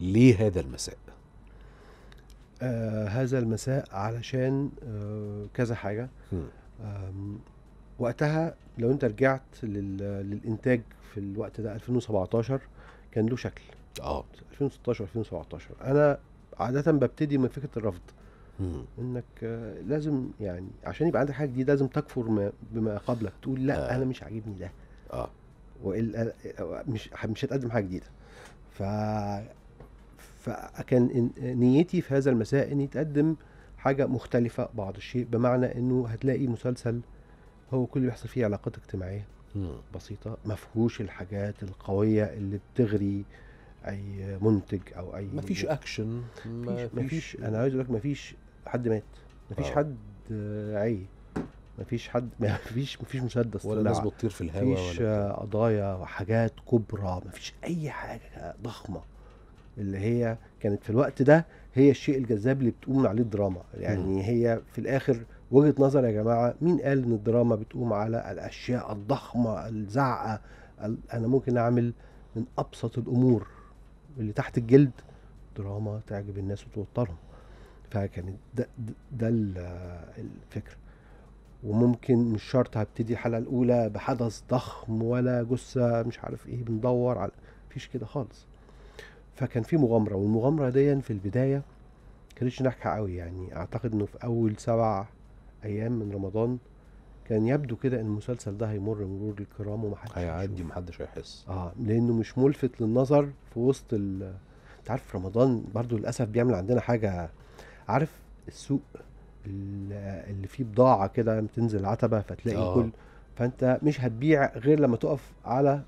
ليه هذا المساء؟ آه هذا المساء علشان آه كذا حاجه وقتها لو انت رجعت للانتاج في الوقت ده 2017 كان له شكل اه 2016 2017 انا عاده ببتدي من فكره الرفض مم. انك آه، لازم يعني عشان يبقى عندك حاجه جديده لازم تكفر ما بما قبلك تقول لا آه. انا مش عاجبني ده اه والا آه، مش مش هتقدم حاجه جديده ف فكان نيتي في هذا المساء اني تقدم حاجه مختلفه بعض الشيء بمعنى انه هتلاقي مسلسل هو كل اللي بيحصل فيه علاقات اجتماعيه بسيطه ما فيهوش الحاجات القويه اللي بتغري اي منتج او اي مفيش اكشن مفيش, فيش انا عايز اقول لك مفيش حد مات مفيش آه. فيش حد عي مفيش حد مفيش فيش مسدس ولا ناس بتطير في الهواء مفيش قضايا وحاجات كبرى مفيش اي حاجه ضخمه اللي هي كانت في الوقت ده هي الشيء الجذاب اللي بتقوم عليه الدراما يعني هي في الاخر وجهه نظر يا جماعه مين قال ان الدراما بتقوم على الاشياء الضخمه الزعقه انا ممكن اعمل من ابسط الامور اللي تحت الجلد دراما تعجب الناس وتوترهم فكانت ده, ده الفكره وممكن مش شرط هبتدي الحلقه الاولى بحدث ضخم ولا جثه مش عارف ايه بندور على مفيش كده خالص فكان في مغامرة والمغامرة دي في البداية كانتش ناجحة قوي يعني اعتقد انه في اول سبع ايام من رمضان كان يبدو كده ان المسلسل ده هيمر مرور الكرام ومحدش هيعدي محدش هيحس اه لانه مش ملفت للنظر في وسط ال انت عارف رمضان برضو للاسف بيعمل عندنا حاجة عارف السوق اللي فيه بضاعة كده بتنزل عتبة فتلاقي آه. كل فانت مش هتبيع غير لما تقف على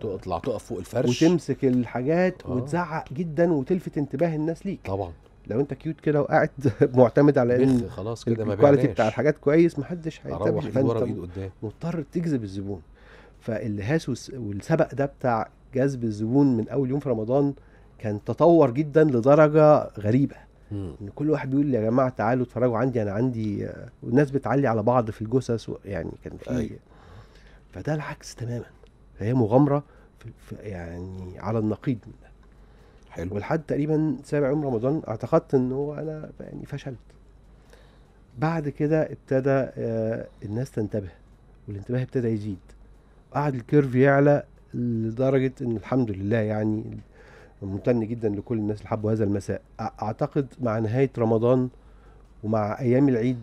تطلع تقف فوق الفرش وتمسك الحاجات آه. وتزعق جدا وتلفت انتباه الناس ليك طبعا لو انت كيوت كده وقاعد معتمد على ان خلاص كده ما الكواليتي بتاع الحاجات كويس محدش هيتابع فانت مضطر تجذب الزبون فالهاس والسبق ده بتاع جذب الزبون من اول يوم في رمضان كان تطور جدا لدرجه غريبه ان كل واحد بيقول يا جماعه تعالوا اتفرجوا عندي انا عندي آه، والناس بتعلي على بعض في الجثث يعني كان في أيوه. فده العكس تماما فهي مغامره في يعني على النقيض منها حلو ولحد تقريبا سابع يوم رمضان اعتقدت ان هو انا يعني فشلت بعد كده ابتدى آه، الناس تنتبه والانتباه ابتدى يزيد قعد الكيرف يعلى لدرجه ان الحمد لله يعني ممتن جدا لكل الناس اللي حبوا هذا المساء اعتقد مع نهايه رمضان ومع ايام العيد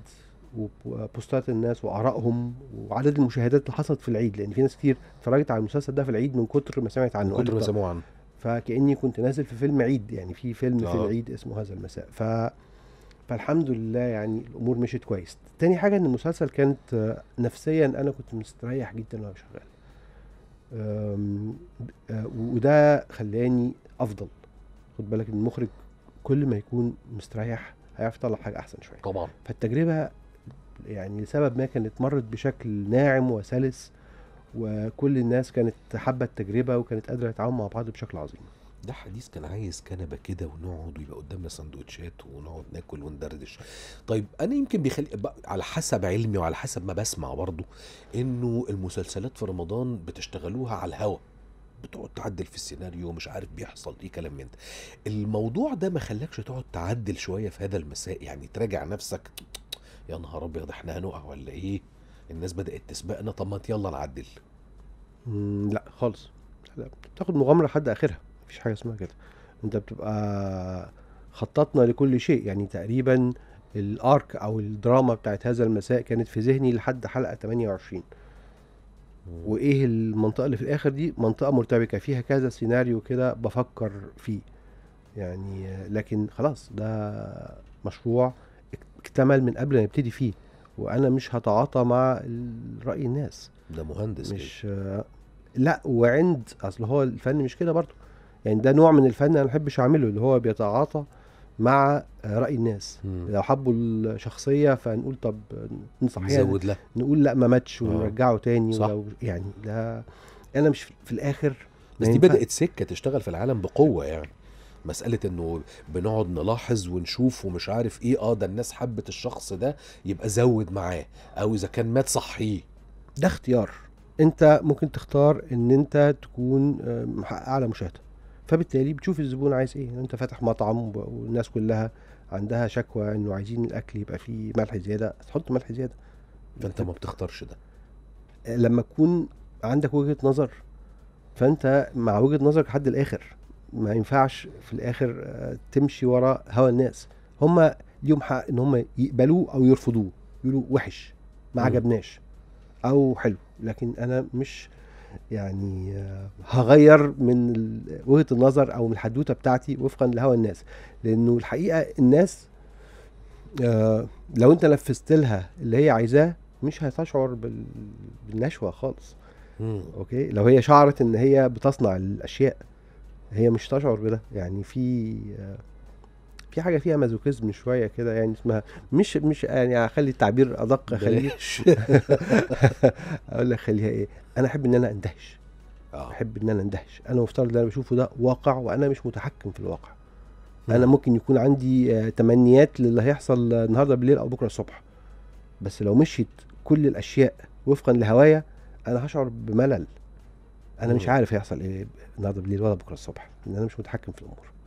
وبوستات الناس وارائهم وعدد المشاهدات اللي حصلت في العيد لان في ناس كتير اتفرجت على المسلسل ده في العيد من كتر ما سمعت عنه كتر ما سمعوا عنه فكاني كنت نازل في فيلم عيد يعني في فيلم آه. في العيد اسمه هذا المساء ف فالحمد لله يعني الامور مشيت كويس تاني حاجه ان المسلسل كانت نفسيا انا كنت مستريح جدا وانا شغال آه، وده خلاني افضل خد بالك ان المخرج كل ما يكون مستريح هيعرف يطلع حاجه احسن شويه طبعا فالتجربه يعني لسبب ما كانت مرت بشكل ناعم وسلس وكل الناس كانت حابه التجربه وكانت قادره تتعاون مع بعض بشكل عظيم ده حديث كان عايز كنبه كده ونقعد ويبقى قدامنا سندوتشات ونقعد ناكل وندردش طيب انا يمكن بيخلي على حسب علمي وعلى حسب ما بسمع برضه انه المسلسلات في رمضان بتشتغلوها على الهوا بتقعد تعدل في السيناريو مش عارف بيحصل ايه كلام من ده الموضوع ده ما خلاكش تقعد تعدل شويه في هذا المساء يعني تراجع نفسك يا نهار ابيض احنا هنقع ولا ايه الناس بدات تسبقنا طب ما يلا نعدل لا خالص لا بتاخد مغامره لحد اخرها مفيش حاجه اسمها كده انت بتبقى خططنا لكل شيء يعني تقريبا الارك او الدراما بتاعت هذا المساء كانت في ذهني لحد حلقه 28 وايه المنطقه اللي في الاخر دي منطقه مرتبكه فيها كذا سيناريو كده بفكر فيه يعني لكن خلاص ده مشروع يتعمل من قبل ما نبتدي فيه وانا مش هتعاطى مع راي الناس ده مهندس مش كده. آه، لا وعند اصل هو الفن مش كده برضه يعني ده نوع من الفن انا ما بحبش اعمله اللي هو بيتعاطى مع راي الناس مم. لو حبوا الشخصيه فنقول طب نصحيها يعني. نزود لها نقول لا ما ماتش آه. ونرجعه تاني صح. ولو يعني ده انا مش في الاخر بس دي بدات سكه تشتغل في العالم بقوه يعني مساله انه بنقعد نلاحظ ونشوف ومش عارف ايه اه ده الناس حبت الشخص ده يبقى زود معاه او اذا كان مات صحيه ده اختيار انت ممكن تختار ان انت تكون محقق آه، اعلى مشاهده فبالتالي بتشوف الزبون عايز ايه انت فاتح مطعم والناس كلها عندها شكوى انه عايزين الاكل يبقى فيه ملح زياده تحط ملح زياده فانت ما بتختارش ده لما تكون عندك وجهه نظر فانت مع وجهه نظرك لحد الاخر ما ينفعش في الاخر آه، تمشي ورا هوى الناس هم ليهم حق ان هم يقبلوه او يرفضوه يقولوا وحش ما عجبناش او حلو لكن انا مش يعني آه، هغير من وجهه النظر او من الحدوته بتاعتي وفقا لهوى الناس لانه الحقيقه الناس آه، لو انت نفذت لها اللي هي عايزاه مش هتشعر بالنشوه خالص اوكي لو هي شعرت ان هي بتصنع الاشياء هي مش تشعر بده يعني في في حاجه فيها مازوكيزم شويه كده يعني اسمها مش مش يعني اخلي التعبير ادق خليه اقول لك خليها ايه انا احب ان انا اندهش آه. احب ان انا اندهش انا مفترض اللي انا بشوفه ده واقع وانا مش متحكم في الواقع انا ممكن يكون عندي آه، تمنيات للي هيحصل النهارده بالليل او بكره الصبح بس لو مشيت كل الاشياء وفقا لهوايا انا هشعر بملل انا مش عارف هيحصل ايه النهارده بالليل ولا بكره الصبح لان انا مش متحكم في الامور